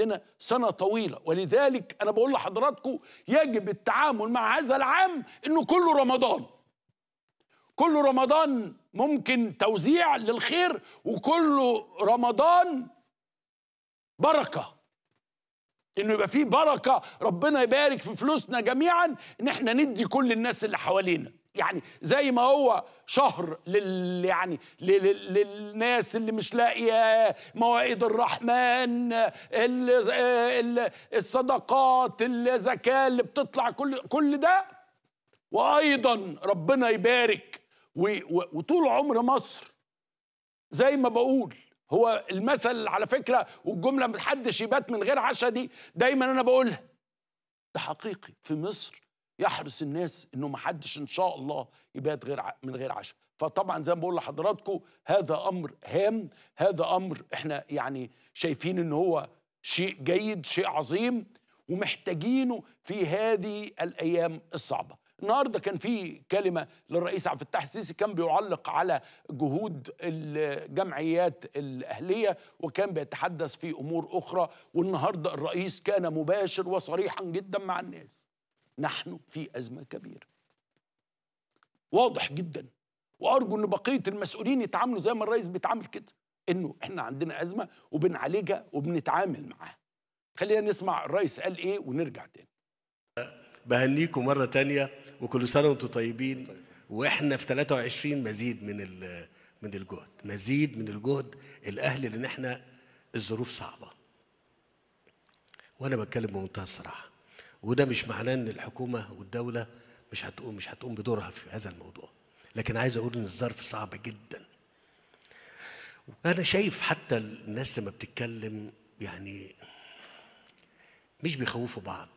عندنا سنة طويلة ولذلك أنا بقول لحضراتكم يجب التعامل مع هذا العام إنه كله رمضان كله رمضان ممكن توزيع للخير وكله رمضان بركة إنه يبقى فيه بركة ربنا يبارك في فلوسنا جميعا إن إحنا ندي كل الناس اللي حوالينا يعني زي ما هو شهر لل يعني لل... للناس اللي مش لاقيه مواعيد الرحمن الصدقات الزكاه اللي بتطلع كل كل ده وايضا ربنا يبارك وطول عمر مصر زي ما بقول هو المثل على فكره والجمله محدش يبات من غير عشا دي دايما انا بقولها ده حقيقي في مصر يحرص الناس انه ما حدش ان شاء الله يبات غير من غير عشاء فطبعا زي ما بقول لحضراتكم هذا امر هام هذا امر احنا يعني شايفين ان هو شيء جيد شيء عظيم ومحتاجينه في هذه الايام الصعبه النهارده كان في كلمه للرئيس عبد الفتاح السيسي كان بيعلق على جهود الجمعيات الاهليه وكان بيتحدث في امور اخرى والنهارده الرئيس كان مباشر وصريحا جدا مع الناس نحن في أزمة كبيرة واضح جدا وأرجو أن بقية المسؤولين يتعاملوا زي ما الرئيس بيتعامل كده إنه إحنا عندنا أزمة وبنعالجها وبنتعامل معاها خلينا نسمع الرئيس قال إيه ونرجع تاني بهنيكم مرة تانية وكل سنة وأنتم طيبين وإحنا في 23 مزيد من من الجهد مزيد من الجهد الأهلي لأن إحنا الظروف صعبة وأنا بتكلم بمنتهى الصراحة وده مش معناه ان الحكومه والدوله مش هتقوم مش هتقوم بدورها في هذا الموضوع لكن عايز اقول ان الظرف صعب جدا انا شايف حتى الناس لما بتتكلم يعني مش بيخوفوا بعض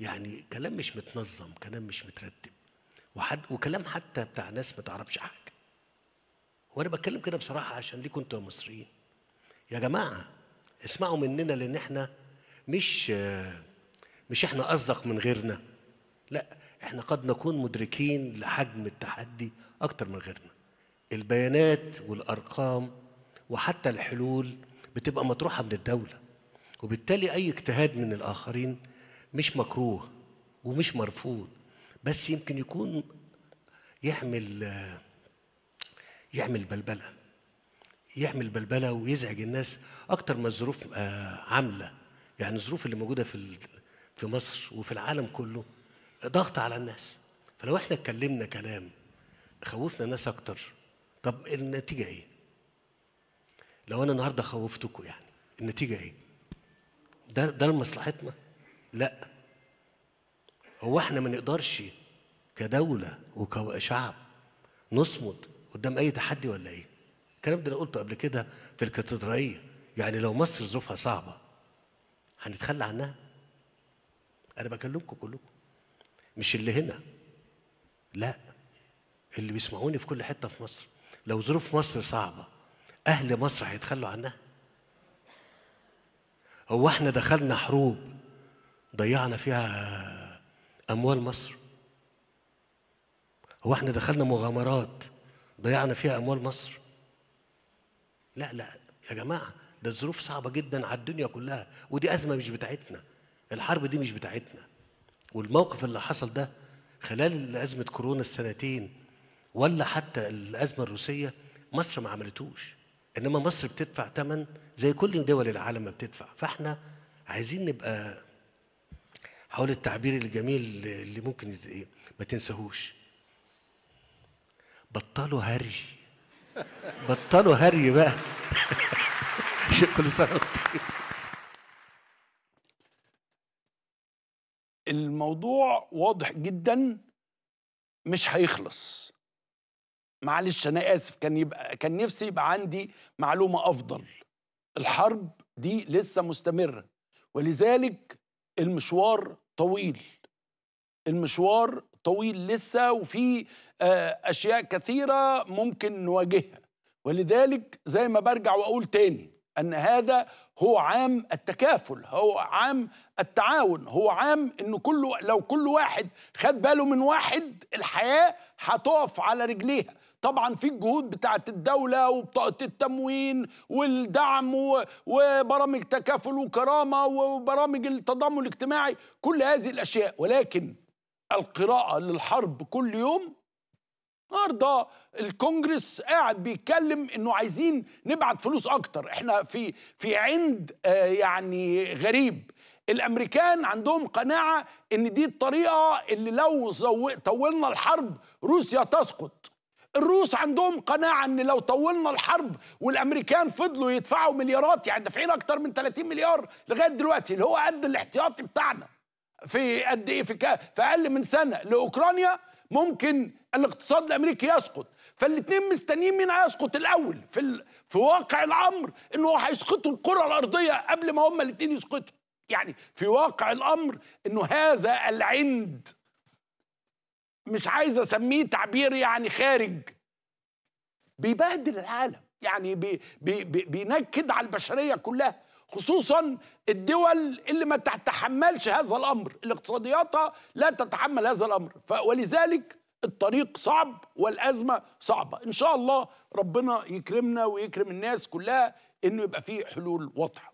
يعني كلام مش متنظم كلام مش مترتب وحد وكلام حتى بتاع ناس ما تعرفش حاجه وانا بتكلم كده بصراحه عشان ليكم انتوا مصريين يا جماعه اسمعوا مننا لان احنا مش آه مش احنا أزق من غيرنا لا احنا قد نكون مدركين لحجم التحدي أكتر من غيرنا البيانات والأرقام وحتى الحلول بتبقى مطروحة من الدولة وبالتالي أي اجتهاد من الآخرين مش مكروه ومش مرفوض بس يمكن يكون يعمل يعمل بلبلة يعمل بلبلة ويزعج الناس أكتر ما الظروف آه، عاملة يعني الظروف اللي موجودة في في مصر وفي العالم كله ضغط على الناس فلو احنا اتكلمنا كلام خوفنا ناس اكتر طب النتيجه ايه لو انا النهارده خوفتكم يعني النتيجه ايه ده ده لمصلحتنا لا هو احنا ما نقدرش كدوله وكشعب نصمد قدام اي تحدي ولا ايه الكلام ده انا قلته قبل كده في الكاتدرائيه يعني لو مصر ظروفها صعبه هنتخلى عنها انا بكلمكم كلكم مش اللي هنا لا اللي بيسمعوني في كل حته في مصر لو ظروف مصر صعبه اهل مصر هيتخلوا عنها هو احنا دخلنا حروب ضيعنا فيها اموال مصر هو احنا دخلنا مغامرات ضيعنا فيها اموال مصر لا لا يا جماعه ده الظروف صعبه جدا على الدنيا كلها ودي ازمه مش بتاعتنا الحرب دي مش بتاعتنا والموقف اللي حصل ده خلال أزمة كورونا السنتين ولا حتى الأزمة الروسية مصر ما عملتوش إنما مصر بتدفع ثمن زي كل دول العالم ما بتدفع فإحنا عايزين نبقى حول التعبير الجميل اللي ممكن ما تنساهوش بطلوا هري بطلوا هري بقى كل سنة الموضوع واضح جدا مش هيخلص معلش انا اسف كان يبقى كان نفسي يبقى عندي معلومه افضل الحرب دي لسه مستمره ولذلك المشوار طويل المشوار طويل لسه وفي آه، اشياء كثيره ممكن نواجهها ولذلك زي ما برجع واقول تاني أن هذا هو عام التكافل هو عام التعاون هو عام أن كل لو كل واحد خد باله من واحد الحياة هتقف على رجليها طبعا في الجهود بتاعت الدولة وبطاقة التموين والدعم وبرامج تكافل وكرامة وبرامج التضامن الاجتماعي كل هذه الأشياء ولكن القراءة للحرب كل يوم النهارده الكونجرس قاعد بيتكلم انه عايزين نبعت فلوس اكتر احنا في في عند آه، يعني غريب الامريكان عندهم قناعه ان دي الطريقه اللي لو طولنا الحرب روسيا تسقط الروس عندهم قناعة أن لو طولنا الحرب والأمريكان فضلوا يدفعوا مليارات يعني دافعين أكتر من 30 مليار لغاية دلوقتي اللي هو قد الاحتياطي بتاعنا في قد إيه في, في أقل من سنة لأوكرانيا ممكن الاقتصاد الامريكي يسقط فالاثنين مستنيين مين هيسقط الاول في ال... في واقع الامر ان هو هيسقطوا الكره الارضيه قبل ما هما الاثنين يسقطوا يعني في واقع الامر انه هذا العند مش عايز اسميه تعبير يعني خارج بيبهدل العالم يعني بي بي بي بينكد على البشريه كلها خصوصا الدول اللي ما تتحملش هذا الامر الاقتصادياتها لا تتحمل هذا الامر ولذلك الطريق صعب والازمه صعبه ان شاء الله ربنا يكرمنا ويكرم الناس كلها انه يبقى فيه حلول واضحه